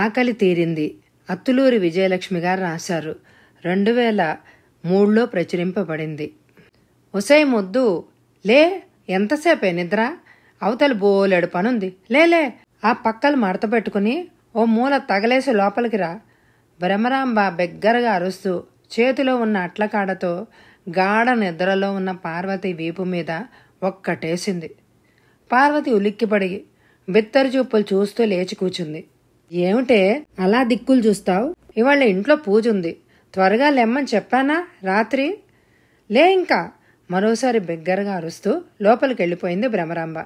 ఆకలి తీరింది అత్తులూరి విజయలక్ష్మి గారు రాశారు రెండు వేల మూడులో ప్రచురింపబడింది ఒసే మొద్దు లే ఎంతసేపే నిద్ర అవతల బోలెడు పనుంది లేలే ఆ పక్కలు మడత పెట్టుకుని ఓ మూల తగలేసి లోపలికి రా భ్రమరాంబ బెగ్గరగా అరుస్తూ చేతిలో ఉన్న అట్లకాడతో గాఢ నిద్రలో ఉన్న పార్వతి వీపు మీద ఒక్కటేసింది పార్వతి ఉలిక్కిపడి బిత్తరు చూపులు చూస్తూ లేచి కూచుంది ఏమిటే అలా దిక్కులు చూస్తావు ఇవాళ ఇంట్లో పూజ ఉంది త్వరగా లెమ్మని చెప్పానా రాత్రి లే ఇంకా మరోసారి బిగ్గరగా అరుస్తూ లోపలికి వెళ్ళిపోయింది భ్రమరాంబ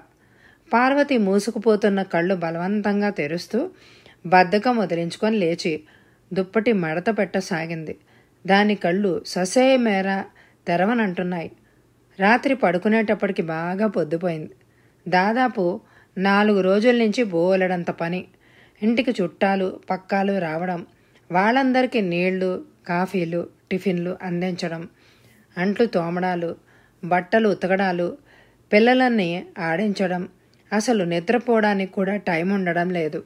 పార్వతి మూసుకుపోతున్న కళ్ళు బలవంతంగా తెరుస్తూ బద్ధకం వదిలించుకొని లేచి దుప్పటి మడత పెట్టసాగింది దాని కళ్ళు ససే మేర తెరవనంటున్నాయి రాత్రి పడుకునేటప్పటికి బాగా పొద్దుపోయింది దాదాపు నాలుగు రోజుల నుంచి బోలెడంత పని ఇంటికి చుట్టాలు పక్కాలు రావడం వాళ్ళందరికీ నీళ్లు కాఫీలు టిఫిన్లు అందించడం అంట్లు తోమడాలు బట్టలు ఉతకడాలు పిల్లలన్నీ ఆడించడం అసలు నిద్రపోవడానికి కూడా టైం ఉండడం లేదు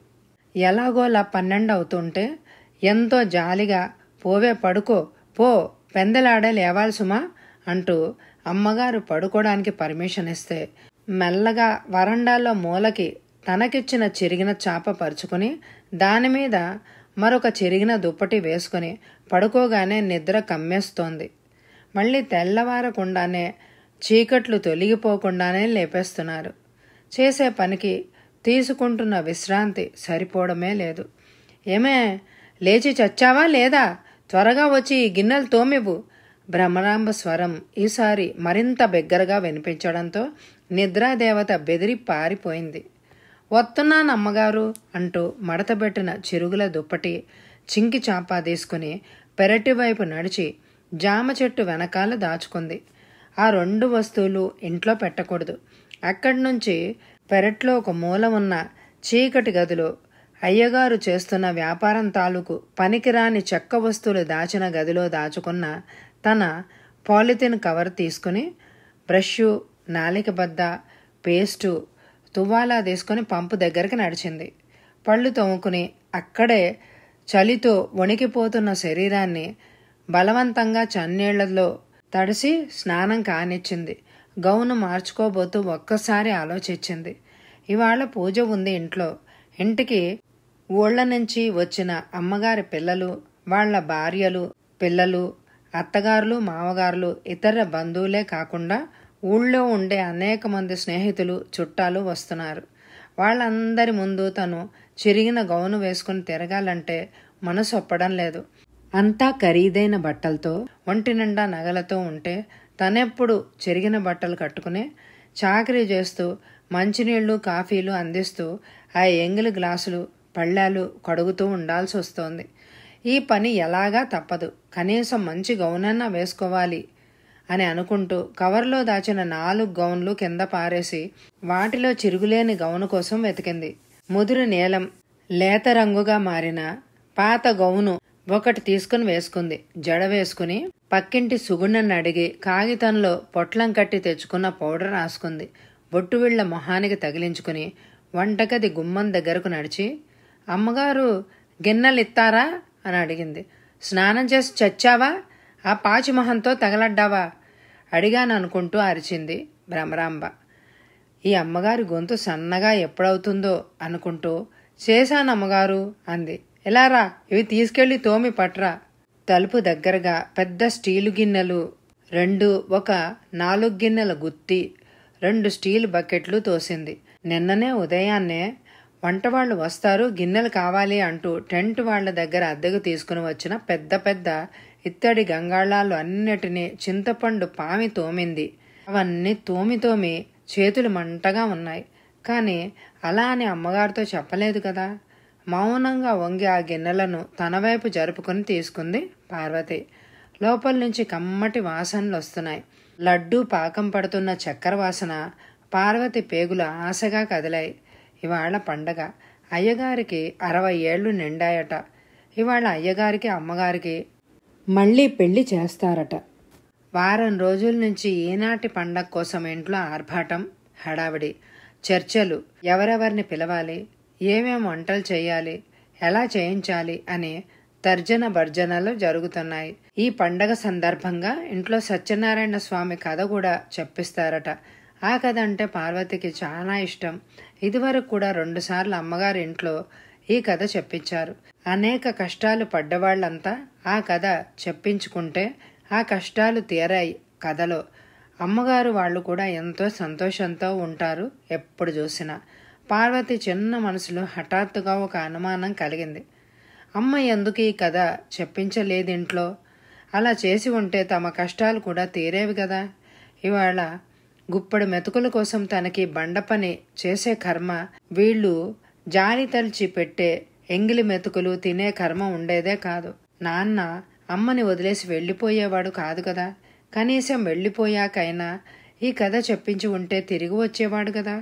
ఎలాగోలా పన్నెండు అవుతుంటే ఎంతో జాలిగా పోవే పడుకో పో పెందలాడే లేవాల్సుమా అంటూ అమ్మగారు పడుకోవడానికి పర్మిషన్ ఇస్తే మెల్లగా వరండాలో మూలకి తనకిచ్చిన చెరిగిన చాప పరుచుకుని దానిమీద మరొక చెరిగిన దుప్పటి వేసుకుని పడుకోగానే నిద్ర కమ్మేస్తోంది మళ్ళీ తెల్లవారకుండానే చీకట్లు తొలగిపోకుండానే లేపేస్తున్నారు చేసే పనికి తీసుకుంటున్న విశ్రాంతి సరిపోవడమే లేదు ఏమే లేచి చచ్చావా లేదా త్వరగా వచ్చి ఈ గిన్నెలు తోమివు భ్రమరాంబ స్వరం ఈసారి మరింత బిగ్గరగా వినిపించడంతో నిద్రాదేవత బెదిరి పారిపోయింది వత్తున్నానమ్మగారు అంటూ మడతబెట్టిన చెరుగుల దుప్పటి చింకి చాపా పెరటి వైపు నడిచి జామ చెట్టు వెనకాల దాచుకుంది ఆ రెండు వస్తువులు ఇంట్లో పెట్టకూడదు అక్కడి నుంచి పెరట్లో ఒక మూల ఉన్న చీకటి గదిలో అయ్యగారు చేస్తున్న వ్యాపారం తాలూకు పనికిరాని చెక్క వస్తువులు దాచిన గదిలో దాచుకున్న తన పాలిథిన్ కవర్ తీసుకుని బ్రష్ నాలికబద్ద పేస్టు తువ్వాలా తీసుకుని పంపు దగ్గరికి నడిచింది పళ్ళు తోముకుని అక్కడే చలితో వణికిపోతున్న శరీరాన్ని బలవంతంగా చన్నీళ్లలో తడిసి స్నానం కానిచ్చింది గౌను మార్చుకోబోతూ ఒక్కసారి ఆలోచించింది ఇవాళ పూజ ఉంది ఇంట్లో ఇంటికి ఊళ్ళ నుంచి వచ్చిన అమ్మగారి పిల్లలు వాళ్ల భార్యలు పిల్లలు అత్తగారులు మామగారులు ఇతర బంధువులే కాకుండా ఊళ్ళో ఉండే అనేక మంది స్నేహితులు చుట్టాలు వస్తున్నారు వాళ్ళందరి ముందు తను చిరిగిన గౌను వేసుకుని తిరగాలంటే మనసు ఒప్పడం లేదు అంతా ఖరీదైన బట్టలతో ఒంటి నిండా నగలతో ఉంటే తనెప్పుడు చెరిగిన బట్టలు కట్టుకుని చాకరీ చేస్తూ మంచినీళ్లు కాఫీలు అందిస్తూ ఆ ఎంగిలి గ్లాసులు పళ్ళాలు కడుగుతూ ఉండాల్సి వస్తోంది ఈ పని ఎలాగా తప్పదు కనీసం మంచి గౌనన్నా వేసుకోవాలి అని అనుకుంటూ కవర్లో దాచిన నాలుగు గౌన్లు కింద పారేసి వాటిలో చిరుగులేని గౌను కోసం వెతికింది ముదురు నీలం లేత రంగుగా మారిన పాత గౌను ఒకటి తీసుకుని వేసుకుంది జడ వేసుకుని పక్కింటి సుగుణ్ణని అడిగి కాగితంలో పొట్లం కట్టి తెచ్చుకున్న పౌడర్ రాసుకుంది బొట్టు వీళ్ల మొహానికి తగిలించుకుని వంటగది గుమ్మం దగ్గరకు నడిచి అమ్మగారు గిన్నెలు ఇత్తారా అని అడిగింది స్నానం చేసి చచ్చావా ఆ పాచి మొహంతో తగలడ్డావా అడిగాను అనుకుంటూ అరిచింది భ్రమరాంబ ఈ అమ్మగారి గొంతు సన్నగా ఎప్పుడవుతుందో అనుకుంటూ చేశాను అమ్మగారు అంది ఎలా రా ఇవి తీసుకెళ్లి తోమి పట్రా తలుపు దగ్గరగా పెద్ద స్టీలు గిన్నెలు రెండు ఒక నాలుగు గిన్నెల గుత్తి రెండు స్టీల్ బకెట్లు తోసింది నిన్ననే ఉదయాన్నే వంటవాళ్ళు వస్తారు గిన్నెలు కావాలి అంటూ టెంట్ వాళ్ల దగ్గర అద్దెకు తీసుకుని వచ్చిన పెద్ద పెద్ద ఇత్తడి గంగాళాలు అన్నిటినీ చింతపండు పామి తోమింది అవన్నీ తోమి తోమి చేతులు మంటగా ఉన్నాయి కానీ అలా అని అమ్మగారితో చెప్పలేదు కదా మౌనంగా వంగి ఆ గిన్నెలను తన వైపు జరుపుకుని తీసుకుంది పార్వతి లోపల నుంచి కమ్మటి వాసనలు వస్తున్నాయి లడ్డూ పాకం పడుతున్న చక్కెర వాసన పార్వతి పేగులు ఆశగా కదిలాయి ఇవాళ పండగ అయ్యగారికి అరవై ఏళ్ళు నిండాయట ఇవాళ అయ్యగారికి అమ్మగారికి మళ్ళీ పెళ్లి చేస్తారట వారం రోజుల నుంచి ఏనాటి పండగ కోసం ఇంట్లో ఆర్భాటం హడావిడి చర్చలు ఎవరెవరిని పిలవాలి ఏమేం వంటలు చేయాలి ఎలా చేయించాలి అనే తర్జన భర్జనలు జరుగుతున్నాయి ఈ పండగ సందర్భంగా ఇంట్లో సత్యనారాయణ స్వామి కథ కూడా చెప్పిస్తారట ఆ కథ అంటే పార్వతికి చాలా ఇష్టం ఇదివరకు కూడా రెండుసార్లు అమ్మగారి ఇంట్లో ఈ కథ చెప్పించారు అనేక కష్టాలు పడ్డవాళ్లంతా ఆ కథ చెప్పించుకుంటే ఆ కష్టాలు తీరాయి కథలో అమ్మగారు వాళ్ళు కూడా ఎంతో సంతోషంతో ఉంటారు ఎప్పుడు చూసినా పార్వతి చిన్న మనసులో హఠాత్తుగా ఒక అనుమానం కలిగింది అమ్మ ఎందుకు ఈ కథ చెప్పించలేదింట్లో అలా చేసి ఉంటే తమ కష్టాలు కూడా తీరేవి కదా ఇవాళ గుప్పడి మెతుకుల కోసం తనకి బండ పని చేసే కర్మ వీళ్ళు జాలి తలిచి పెట్టే ఎంగిలి మెతుకులు తినే కర్మ ఉండేదే కాదు నాన్న అమ్మని వదిలేసి వెళ్ళిపోయేవాడు కాదు కదా కనీసం వెళ్ళిపోయాకైనా ఈ కథ చెప్పించి ఉంటే తిరిగి వచ్చేవాడు కదా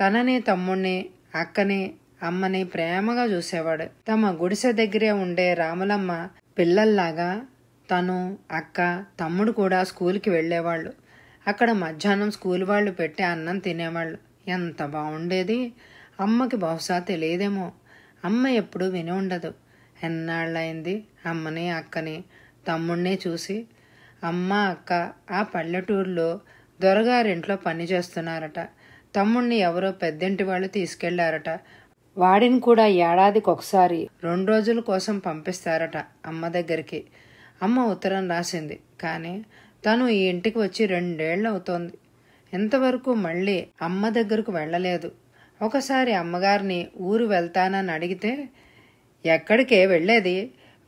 తనని తమ్ముణ్ణి అక్కని అమ్మని ప్రేమగా చూసేవాడు తమ గుడిసె దగ్గరే ఉండే రాములమ్మ పిల్లల్లాగా తను అక్క తమ్ముడు కూడా స్కూల్కి వెళ్ళేవాళ్ళు అక్కడ మధ్యాహ్నం స్కూల్ వాళ్ళు పెట్టే అన్నం తినేవాళ్ళు ఎంత బాగుండేది అమ్మకి బహుశా తెలియదేమో అమ్మ ఎప్పుడు విని ఉండదు ఎన్నాళ్ళైంది అమ్మని అక్కని తమ్ముణ్ణి చూసి అమ్మ అక్క ఆ పల్లెటూరులో దొరగారింట్లో పని చేస్తున్నారట తమ్ముణ్ణి ఎవరో పెద్దింటి వాళ్ళు తీసుకెళ్లారట వాడిని కూడా ఏడాదికి ఒకసారి రెండు రోజుల కోసం పంపిస్తారట అమ్మ దగ్గరికి అమ్మ ఉత్తరం రాసింది కానీ తను ఈ ఇంటికి వచ్చి రెండేళ్ళు అవుతోంది ఇంతవరకు మళ్ళీ అమ్మ దగ్గరకు వెళ్ళలేదు ఒకసారి అమ్మగారిని ఊరు వెళ్తానని అడిగితే ఎక్కడికే వెళ్ళేది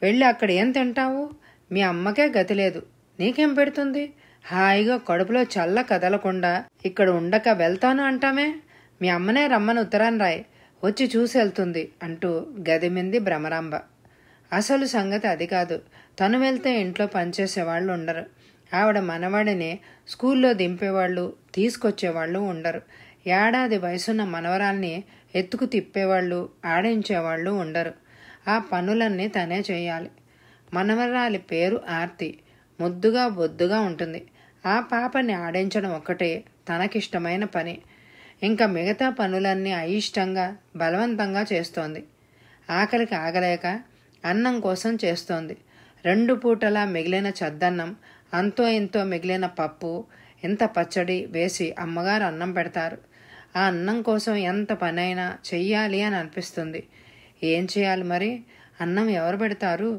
వెళ్ళి అక్కడ ఏం తింటావు మీ అమ్మకే గతి లేదు నీకేం పెడుతుంది హాయిగా కడుపులో చల్ల కదలకుండా ఇక్కడ ఉండక వెళ్తాను అంటామే మీ అమ్మనే రమ్మని ఉత్తరాన్ని రాయి వచ్చి చూసి వెళ్తుంది అంటూ గదిమింది భ్రమరాంబ అసలు సంగతి అది కాదు తను వెళ్తే ఇంట్లో పనిచేసేవాళ్ళు ఉండరు ఆవిడ మనవాడిని స్కూల్లో దింపేవాళ్ళు తీసుకొచ్చేవాళ్ళు ఉండరు ఏడాది వయసున్న మనవరాల్ని ఎత్తుకు తిప్పేవాళ్ళు ఆడించేవాళ్ళు ఉండరు ఆ పనులన్నీ తనే చేయాలి మనవరాలి పేరు ఆర్తి ముద్దుగా బొద్దుగా ఉంటుంది ఆ పాపని ఆడించడం ఒక్కటే తనకిష్టమైన పని ఇంకా మిగతా పనులన్నీ అయిష్టంగా బలవంతంగా చేస్తోంది ఆకలికి ఆగలేక అన్నం కోసం చేస్తోంది రెండు పూటలా మిగిలిన చద్దన్నం అంతో ఇంతో మిగిలిన పప్పు ఇంత పచ్చడి వేసి అమ్మగారు అన్నం పెడతారు ఆ అన్నం కోసం ఎంత పనైనా చెయ్యాలి అని అనిపిస్తుంది ఏం చేయాలి మరి అన్నం ఎవరు పెడతారు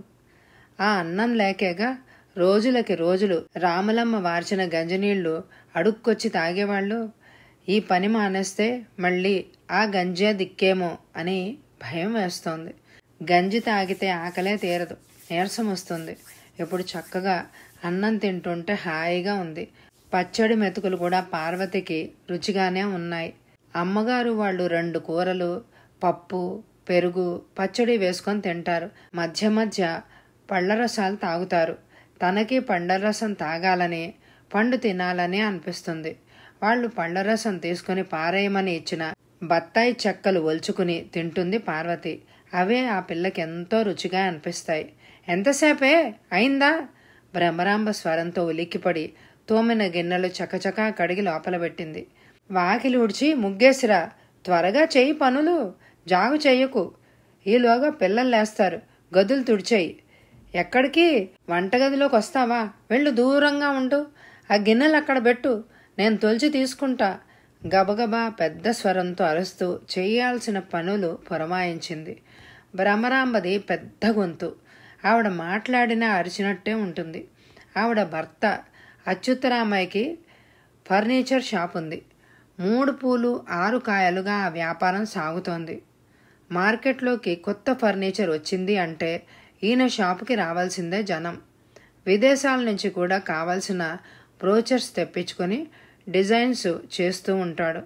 ఆ అన్నం లేకేగా రోజులకి రోజులు రామలమ్మ వార్చిన గంజనీళ్లు అడుక్కొచ్చి తాగేవాళ్ళు ఈ పని మానేస్తే మళ్ళీ ఆ గంజే దిక్కేమో అని భయం వేస్తోంది గంజి తాగితే ఆకలే తీరదు నీరసం వస్తుంది ఇప్పుడు చక్కగా అన్నం తింటుంటే హాయిగా ఉంది పచ్చడి మెతుకులు కూడా పార్వతికి రుచిగానే ఉన్నాయి అమ్మగారు వాళ్ళు రెండు కూరలు పప్పు పెరుగు పచ్చడి వేసుకొని తింటారు మధ్య మధ్య పళ్ళ రసాలు తాగుతారు తనకి పండ్ల రసం తాగాలని పండు తినాలని అనిపిస్తుంది వాళ్ళు పళ్ళ రసం తీసుకుని పారేయమని ఇచ్చిన బత్తాయి చెక్కలు ఒల్చుకుని తింటుంది పార్వతి అవే ఆ పిల్లకి ఎంతో రుచిగా అనిపిస్తాయి ఎంతసేపే అయిందా భ్రమరాంబ స్వరంతో ఉలిక్కిపడి తోమిన గిన్నెలు చకచకా కడిగి లోపల పెట్టింది ఉడిచి ముగ్గేసిరా త్వరగా చేయి పనులు జాగు చెయ్యకు ఈలోగా పిల్లలు లేస్తారు గదులు తుడిచేయి ఎక్కడికి వంటగదిలోకి వస్తావా వెళ్ళు దూరంగా ఉండు ఆ గిన్నెలు అక్కడ పెట్టు నేను తొలిచి తీసుకుంటా గబగబా పెద్ద స్వరంతో అరుస్తూ చేయాల్సిన పనులు పురమాయించింది భ్రమరాంబది పెద్ద గొంతు ఆవిడ మాట్లాడినా అరిచినట్టే ఉంటుంది ఆవిడ భర్త అచ్యుత్తరామయ్యకి ఫర్నిచర్ షాప్ ఉంది మూడు పూలు ఆరు కాయలుగా ఆ వ్యాపారం సాగుతోంది మార్కెట్లోకి కొత్త ఫర్నిచర్ వచ్చింది అంటే ఈయన షాపుకి రావాల్సిందే జనం విదేశాల నుంచి కూడా కావాల్సిన బ్రోచర్స్ తెప్పించుకొని డిజైన్స్ చేస్తూ ఉంటాడు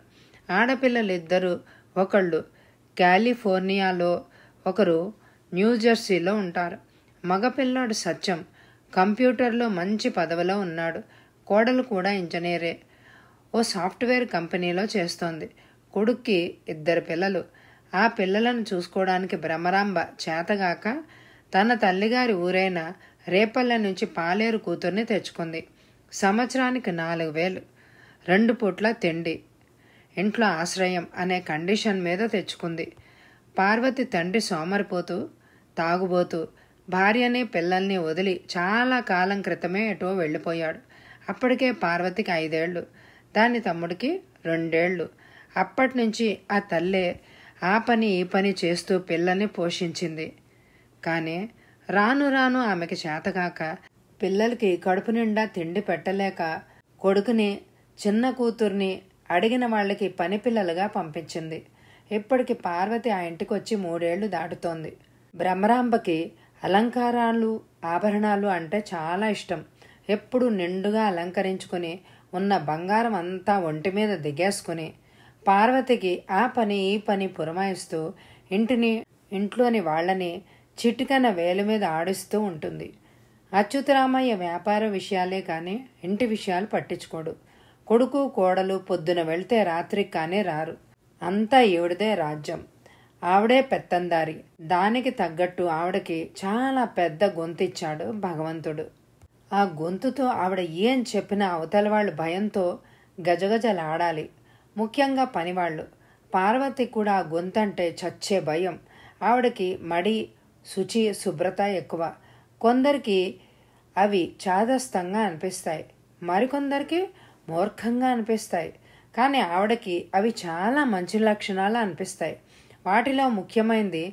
ఆడపిల్లలు ఇద్దరు ఒకళ్ళు కాలిఫోర్నియాలో ఒకరు న్యూజెర్సీలో ఉంటారు మగపిల్లాడు సత్యం కంప్యూటర్లో మంచి పదవిలో ఉన్నాడు కోడలు కూడా ఇంజనీరే ఓ సాఫ్ట్వేర్ కంపెనీలో చేస్తోంది కొడుక్కి ఇద్దరు పిల్లలు ఆ పిల్లలను చూసుకోవడానికి భ్రమరాంబ చేతగాక తన తల్లిగారి ఊరైన రేపల్ల నుంచి పాలేరు కూతుర్ని తెచ్చుకుంది సంవత్సరానికి నాలుగు వేలు రెండు పూట్ల తిండి ఇంట్లో ఆశ్రయం అనే కండిషన్ మీద తెచ్చుకుంది పార్వతి తండ్రి సోమరిపోతూ తాగుబోతూ భార్యని పిల్లల్ని వదిలి చాలా కాలం క్రితమే ఎటో వెళ్ళిపోయాడు అప్పటికే పార్వతికి ఐదేళ్లు దాని తమ్ముడికి రెండేళ్లు అప్పటి నుంచి ఆ తల్లే ఆ పని ఈ పని చేస్తూ పిల్లల్ని పోషించింది కానీ రాను రాను ఆమెకి చేతగాక పిల్లలకి కడుపు నిండా తిండి పెట్టలేక కొడుకుని చిన్న కూతుర్ని అడిగిన వాళ్ళకి పని పిల్లలుగా పంపించింది ఇప్పటికి పార్వతి ఆ ఇంటికి వచ్చి మూడేళ్లు దాటుతోంది బ్రహ్మరాంబకి అలంకారాలు ఆభరణాలు అంటే చాలా ఇష్టం ఎప్పుడు నిండుగా అలంకరించుకుని ఉన్న బంగారం అంతా ఒంటి మీద దిగేసుకుని పార్వతికి ఆ పని ఈ పని పురమాయిస్తూ ఇంటిని ఇంట్లోని వాళ్ళని చిటికన వేలు మీద ఆడిస్తూ ఉంటుంది అచ్యుతరామయ్య వ్యాపార విషయాలే కానీ ఇంటి విషయాలు పట్టించుకోడు కొడుకు కోడలు పొద్దున వెళ్తే రాత్రికి కానీ రారు అంతా ఈవిడదే రాజ్యం ఆవిడే పెత్తందారి దానికి తగ్గట్టు ఆవిడకి చాలా పెద్ద గొంతిచ్చాడు భగవంతుడు ఆ గొంతుతో ఆవిడ ఏం చెప్పినా అవతల వాళ్ళు భయంతో గజగజలాడాలి ముఖ్యంగా పనివాళ్ళు పార్వతి కూడా గొంతంటే చచ్చే భయం ఆవిడకి మడి శుచి శుభ్రత ఎక్కువ కొందరికి అవి చాదస్తంగా అనిపిస్తాయి మరికొందరికి మూర్ఖంగా అనిపిస్తాయి కానీ ఆవిడకి అవి చాలా మంచి లక్షణాలు అనిపిస్తాయి వాటిలో ముఖ్యమైనది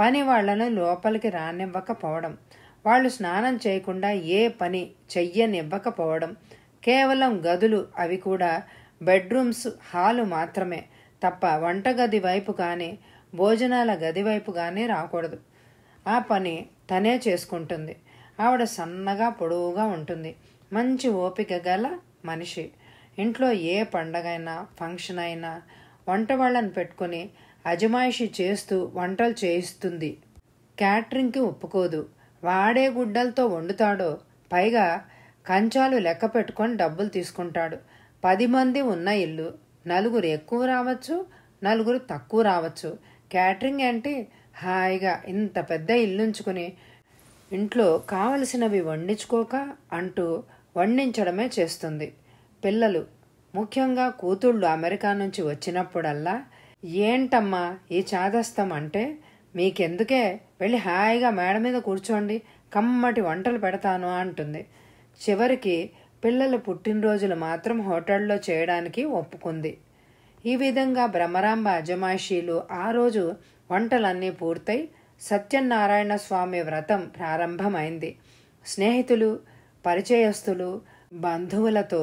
పని వాళ్లను లోపలికి రానివ్వకపోవడం వాళ్ళు స్నానం చేయకుండా ఏ పని చెయ్యనివ్వకపోవడం కేవలం గదులు అవి కూడా బెడ్రూమ్స్ హాలు మాత్రమే తప్ప వంటగది వైపు కానీ భోజనాల గది వైపు కానీ రాకూడదు ఆ పని తనే చేసుకుంటుంది ఆవిడ సన్నగా పొడవుగా ఉంటుంది మంచి ఓపిక గల మనిషి ఇంట్లో ఏ పండగైనా ఫంక్షన్ అయినా వంట వాళ్ళని పెట్టుకుని అజమాయిషి చేస్తూ వంటలు చేయిస్తుంది క్యాటరింగ్కి ఒప్పుకోదు వాడే గుడ్డలతో వండుతాడో పైగా కంచాలు లెక్క పెట్టుకొని డబ్బులు తీసుకుంటాడు పది మంది ఉన్న ఇల్లు నలుగురు ఎక్కువ రావచ్చు నలుగురు తక్కువ రావచ్చు క్యాటరింగ్ అంటే హాయిగా ఇంత పెద్ద ఇల్లుంచుకుని ఇంట్లో కావలసినవి వండించుకోక అంటూ వండించడమే చేస్తుంది పిల్లలు ముఖ్యంగా కూతుళ్ళు అమెరికా నుంచి వచ్చినప్పుడల్లా ఏంటమ్మా ఈ చాదస్తం అంటే మీకెందుకే వెళ్ళి హాయిగా మేడ మీద కూర్చోండి కమ్మటి వంటలు పెడతాను అంటుంది చివరికి పిల్లల పుట్టినరోజులు మాత్రం హోటల్లో చేయడానికి ఒప్పుకుంది ఈ విధంగా భ్రమరాంబ అజమాషీలు ఆ రోజు వంటలన్నీ పూర్తయి సత్యనారాయణ స్వామి వ్రతం ప్రారంభమైంది స్నేహితులు పరిచయస్తులు బంధువులతో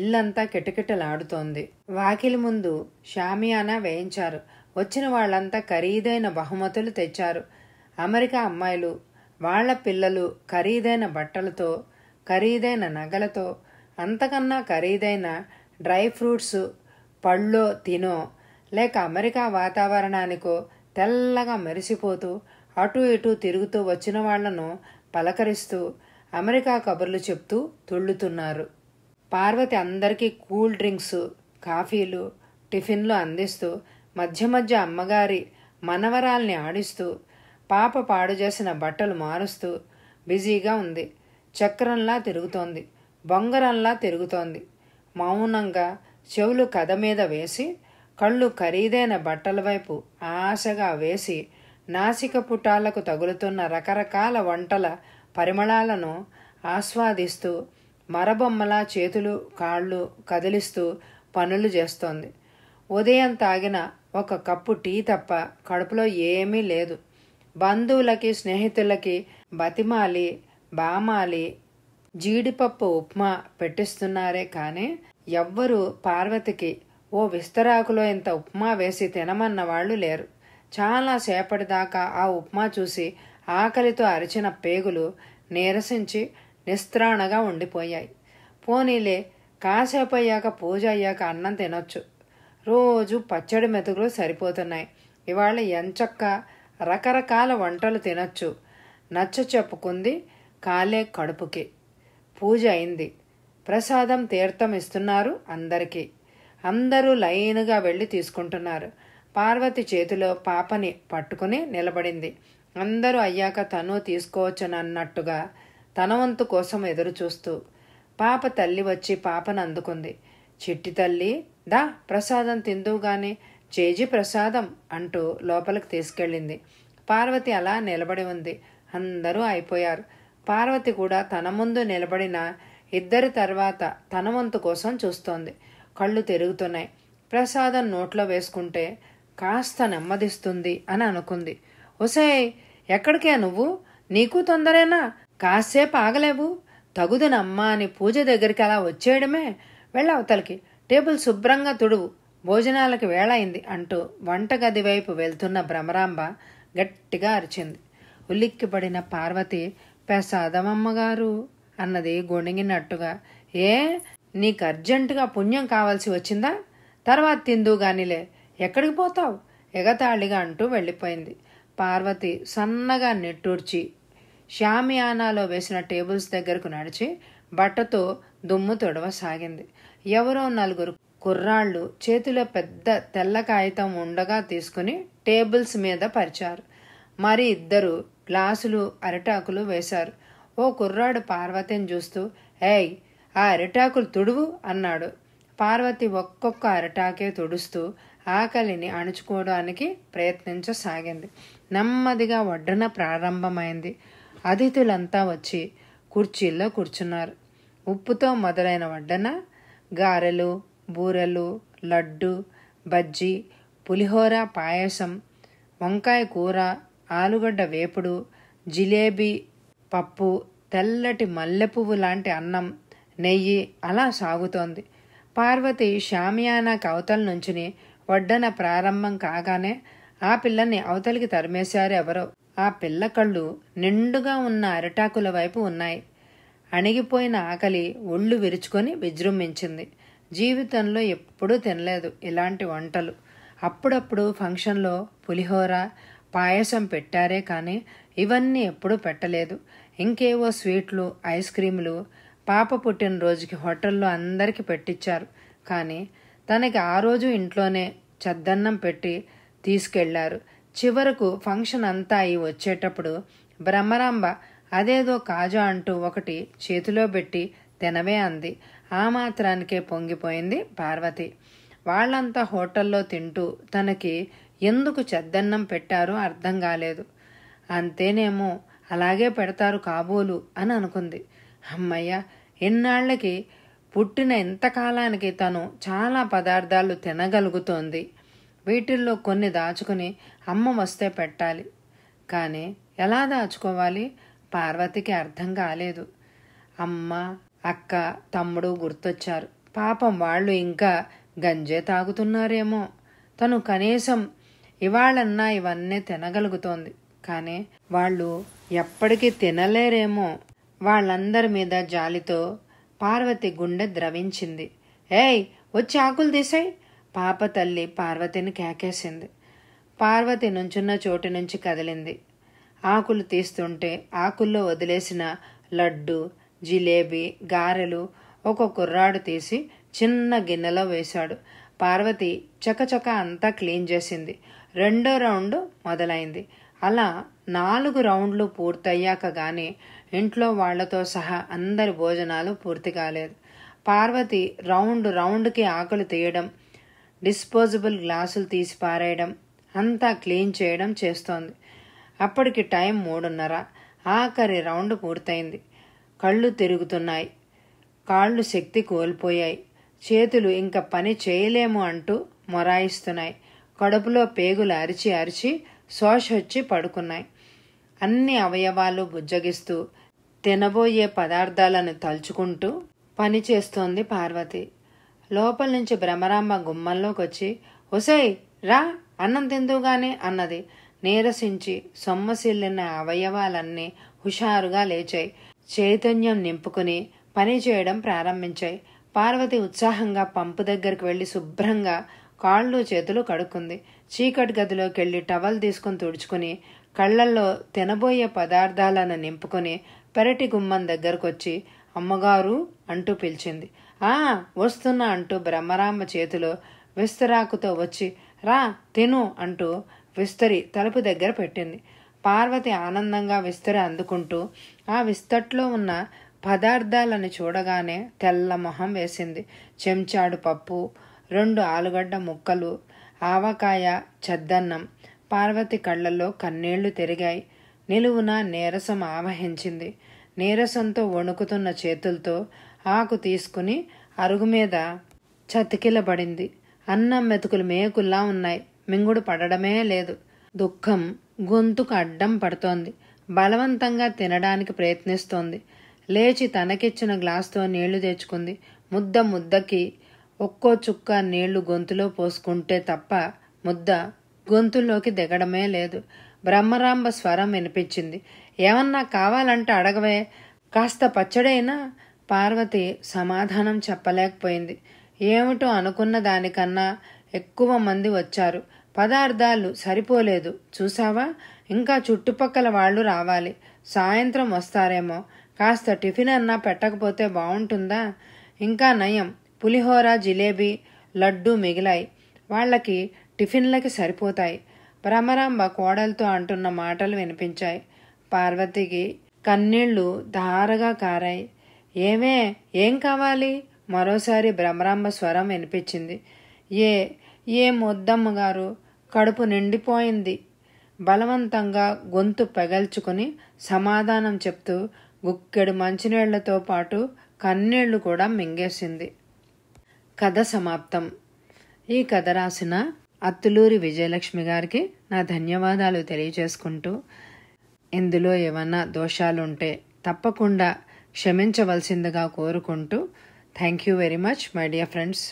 ఇల్లంతా కిటకిటలాడుతోంది వాకిలి ముందు షామియానా వేయించారు వచ్చిన వాళ్ళంతా ఖరీదైన బహుమతులు తెచ్చారు అమెరికా అమ్మాయిలు వాళ్ల పిల్లలు ఖరీదైన బట్టలతో ఖరీదైన నగలతో అంతకన్నా ఖరీదైన డ్రై ఫ్రూట్స్ పళ్ళో తినో లేక అమెరికా వాతావరణానికో తెల్లగా మెరిసిపోతూ అటు ఇటు తిరుగుతూ వచ్చిన వాళ్లను పలకరిస్తూ అమెరికా కబుర్లు చెప్తూ తుళ్ళుతున్నారు పార్వతి అందరికీ కూల్ డ్రింక్స్ కాఫీలు టిఫిన్లు అందిస్తూ మధ్య మధ్య అమ్మగారి మనవరాల్ని ఆడిస్తూ పాప పాడు చేసిన బట్టలు మారుస్తూ బిజీగా ఉంది చక్రంలా తిరుగుతోంది బొంగరంలా తిరుగుతోంది మౌనంగా చెవులు కథ మీద వేసి కళ్ళు ఖరీదైన బట్టల వైపు ఆశగా వేసి నాసిక పుటాలకు తగులుతున్న రకరకాల వంటల పరిమళాలను ఆస్వాదిస్తూ మరబొమ్మలా చేతులు కాళ్ళు కదిలిస్తూ పనులు చేస్తోంది ఉదయం తాగిన ఒక కప్పు టీ తప్ప కడుపులో ఏమీ లేదు బంధువులకి స్నేహితులకి బతిమాలి బామాలి జీడిపప్పు ఉప్మా పెట్టిస్తున్నారే కానీ ఎవ్వరూ పార్వతికి ఓ విస్తరాకులో ఇంత ఉప్మా వేసి తినమన్న వాళ్ళు లేరు చాలా సేపటిదాకా ఆ ఉప్మా చూసి ఆకలితో అరిచిన పేగులు నీరసించి నిస్త్రాణగా ఉండిపోయాయి పోనీలే కాసేపు అయ్యాక పూజ అయ్యాక అన్నం తినొచ్చు రోజు పచ్చడి మెతుకులు సరిపోతున్నాయి ఇవాళ ఎంచక్క రకరకాల వంటలు తినొచ్చు నచ్చ చెప్పుకుంది కాలే కడుపుకి పూజ అయింది ప్రసాదం తీర్థం ఇస్తున్నారు అందరికీ అందరూ లైన్గా వెళ్ళి తీసుకుంటున్నారు పార్వతి చేతిలో పాపని పట్టుకుని నిలబడింది అందరూ అయ్యాక తను తీసుకోవచ్చునన్నట్టుగా తన వంతు కోసం ఎదురు చూస్తూ పాప తల్లి వచ్చి పాపను అందుకుంది చిట్టి తల్లి దా ప్రసాదం తిందువుగానే చేజి ప్రసాదం అంటూ లోపలికి తీసుకెళ్ళింది పార్వతి అలా నిలబడి ఉంది అందరూ అయిపోయారు పార్వతి కూడా తన ముందు నిలబడిన ఇద్దరి తర్వాత తన వంతు కోసం చూస్తోంది కళ్ళు తిరుగుతున్నాయి ప్రసాదం నోట్లో వేసుకుంటే కాస్త నెమ్మదిస్తుంది అని అనుకుంది ఒసే ఎక్కడికే నువ్వు నీకు తొందరేనా కాసేపు ఆగలేవు తగుదనమ్మా అని పూజ దగ్గరికి అలా వచ్చేయడమే వెళ్ళవతలకి టేబుల్ శుభ్రంగా తుడువు భోజనాలకి వేళయింది అంటూ వంటగది వైపు వెళ్తున్న భ్రమరాంబ గట్టిగా అరిచింది ఉలిక్కిపడిన పార్వతి అమ్మగారు అన్నది గొణిగినట్టుగా ఏ నీకు అర్జెంటుగా పుణ్యం కావాల్సి వచ్చిందా తర్వాత తిందు గానిలే ఎక్కడికి పోతావు ఎగతాళిగా అంటూ వెళ్ళిపోయింది పార్వతి సన్నగా నిట్టూర్చి షామియానాలో వేసిన టేబుల్స్ దగ్గరకు నడిచి బట్టతో దుమ్ము తొడవసాగింది ఎవరో నలుగురు కుర్రాళ్ళు చేతిలో పెద్ద తెల్ల కాగితం ఉండగా తీసుకుని టేబుల్స్ మీద పరిచారు మరి ఇద్దరు గ్లాసులు అరిటాకులు వేశారు ఓ కుర్రాడు పార్వతిని చూస్తూ ఏయ్ ఆ అరిటాకులు తుడువు అన్నాడు పార్వతి ఒక్కొక్క అరిటాకే తుడుస్తూ ఆకలిని అణుచుకోవడానికి ప్రయత్నించసాగింది నెమ్మదిగా వడ్డన ప్రారంభమైంది అతిథులంతా వచ్చి కుర్చీల్లో కూర్చున్నారు ఉప్పుతో మొదలైన వడ్డన గారెలు బూరెలు లడ్డు బజ్జీ పులిహోర పాయసం వంకాయ కూర ఆలుగడ్డ వేపుడు జిలేబీ పప్పు తెల్లటి మల్లెపువ్వు లాంటి అన్నం నెయ్యి అలా సాగుతోంది పార్వతి షామియానాకు అవతల నుంచుని వడ్డన ప్రారంభం కాగానే ఆ పిల్లని అవతలికి తరిమేశారు ఎవరో ఆ పిల్ల కళ్ళు నిండుగా ఉన్న అరిటాకుల వైపు ఉన్నాయి అణిగిపోయిన ఆకలి ఒళ్ళు విరుచుకొని విజృంభించింది జీవితంలో ఎప్పుడూ తినలేదు ఇలాంటి వంటలు అప్పుడప్పుడు ఫంక్షన్లో పులిహోర పాయసం పెట్టారే కానీ ఇవన్నీ ఎప్పుడూ పెట్టలేదు ఇంకేవో స్వీట్లు ఐస్ క్రీములు పాప పుట్టినరోజుకి హోటల్లో అందరికీ పెట్టించారు కానీ తనకి ఆ రోజు ఇంట్లోనే చెద్దన్నం పెట్టి తీసుకెళ్లారు చివరకు ఫంక్షన్ అంతా అయి వచ్చేటప్పుడు బ్రహ్మరాంబ అదేదో కాజా అంటూ ఒకటి చేతిలో పెట్టి తినవే అంది ఆ మాత్రానికే పొంగిపోయింది పార్వతి వాళ్ళంతా హోటల్లో తింటూ తనకి ఎందుకు చెద్దన్నం పెట్టారో అర్థం కాలేదు అంతేనేమో అలాగే పెడతారు కాబోలు అని అనుకుంది అమ్మయ్య ఎన్నాళ్లకి పుట్టిన ఇంతకాలానికి తను చాలా పదార్థాలు తినగలుగుతోంది వీటిల్లో కొన్ని దాచుకుని అమ్మ వస్తే పెట్టాలి కానీ ఎలా దాచుకోవాలి పార్వతికి అర్థం కాలేదు అమ్మ అక్క తమ్ముడు గుర్తొచ్చారు పాపం వాళ్ళు ఇంకా గంజే తాగుతున్నారేమో తను కనీసం ఇవాళన్నా ఇవన్నీ తినగలుగుతోంది కానీ వాళ్ళు ఎప్పటికీ తినలేరేమో వాళ్ళందరి మీద జాలితో పార్వతి గుండె ద్రవించింది ఏయ్ వచ్చి ఆకులు తీసాయి పాప తల్లి పార్వతిని కేకేసింది పార్వతి నుంచున్న చోటు నుంచి కదిలింది ఆకులు తీస్తుంటే ఆకుల్లో వదిలేసిన లడ్డు జిలేబీ గారెలు ఒక కుర్రాడు తీసి చిన్న గిన్నెలో వేశాడు పార్వతి చకచక అంతా క్లీన్ చేసింది రెండో రౌండ్ మొదలైంది అలా నాలుగు రౌండ్లు పూర్తయ్యాక కానీ ఇంట్లో వాళ్లతో సహా అందరి భోజనాలు పూర్తి కాలేదు పార్వతి రౌండ్ రౌండ్కి ఆకులు తీయడం డిస్పోజబుల్ గ్లాసులు తీసి పారేయడం అంతా క్లీన్ చేయడం చేస్తోంది అప్పటికి టైం మూడున్నర ఆఖరి రౌండ్ పూర్తయింది కళ్ళు తిరుగుతున్నాయి కాళ్ళు శక్తి కోల్పోయాయి చేతులు ఇంకా పని చేయలేము అంటూ మొరాయిస్తున్నాయి కడుపులో పేగులు అరిచి అరిచి వచ్చి పడుకున్నాయి అన్ని అవయవాలు బుజ్జగిస్తూ తినబోయే పదార్థాలను తలుచుకుంటూ పనిచేస్తోంది పార్వతి లోపల నుంచి భ్రమరాంబ గుమ్మంలోకి వచ్చి ఒసేయ్ రా అన్నం తిందుగానే అన్నది నీరసించి సొమ్మసిల్లిన అవయవాలన్నీ హుషారుగా లేచాయి చైతన్యం నింపుకుని పని చేయడం ప్రారంభించాయి పార్వతి ఉత్సాహంగా పంపు దగ్గరికి వెళ్ళి శుభ్రంగా కాళ్ళు చేతులు కడుక్కుంది చీకటి గదిలోకి వెళ్ళి టవల్ తీసుకుని తుడుచుకుని కళ్ళల్లో తినబోయే పదార్థాలను నింపుకొని పెరటి గుమ్మం దగ్గరకొచ్చి అమ్మగారు అంటూ పిలిచింది ఆ వస్తున్నా అంటూ బ్రహ్మరామ చేతిలో విస్తరాకుతో వచ్చి రా తిను అంటూ విస్తరి తలుపు దగ్గర పెట్టింది పార్వతి ఆనందంగా విస్తరి అందుకుంటూ ఆ విస్తట్లో ఉన్న పదార్థాలను చూడగానే తెల్ల మొహం వేసింది చెంచాడు పప్పు రెండు ఆలుగడ్డ ముక్కలు ఆవకాయ చెద్దన్నం పార్వతి కళ్ళల్లో కన్నీళ్లు తిరిగాయి నిలువున నీరసం ఆవహించింది నీరసంతో వణుకుతున్న చేతులతో ఆకు తీసుకుని అరుగు మీద చతికిలబడింది అన్నం మెతుకులు మేకుల్లా ఉన్నాయి మింగుడు పడడమే లేదు దుఃఖం గొంతుకు అడ్డం పడుతోంది బలవంతంగా తినడానికి ప్రయత్నిస్తోంది లేచి తనకిచ్చిన గ్లాస్తో నీళ్లు తెచ్చుకుంది ముద్ద ముద్దకి ఒక్కో చుక్క నీళ్లు గొంతులో పోసుకుంటే తప్ప ముద్ద గొంతుల్లోకి దిగడమే లేదు బ్రహ్మరాంబ స్వరం వినిపించింది ఏమన్నా కావాలంటే అడగవే కాస్త పచ్చడైనా పార్వతి సమాధానం చెప్పలేకపోయింది ఏమిటో అనుకున్న దానికన్నా ఎక్కువ మంది వచ్చారు పదార్థాలు సరిపోలేదు చూసావా ఇంకా చుట్టుపక్కల వాళ్ళు రావాలి సాయంత్రం వస్తారేమో కాస్త టిఫిన్ అన్నా పెట్టకపోతే బాగుంటుందా ఇంకా నయం పులిహోర జిలేబీ లడ్డు మిగిలాయి వాళ్ళకి టిఫిన్లకి సరిపోతాయి భ్రమరాంబ కోడలతో అంటున్న మాటలు వినిపించాయి పార్వతికి కన్నీళ్లు ధారగా కారాయి ఏమే ఏం కావాలి మరోసారి భ్రమరాంబ స్వరం వినిపించింది ఏ ఏ ముద్దమ్మ గారు కడుపు నిండిపోయింది బలవంతంగా గొంతు పెగల్చుకుని సమాధానం చెప్తూ గుక్కెడు మంచినీళ్లతో పాటు కన్నీళ్లు కూడా మింగేసింది కథ సమాప్తం ఈ కథ రాసిన అత్తులూరి విజయలక్ష్మి గారికి నా ధన్యవాదాలు తెలియజేసుకుంటూ ఇందులో ఏమన్నా దోషాలుంటే తప్పకుండా క్షమించవలసిందిగా కోరుకుంటూ thank you very much my dear friends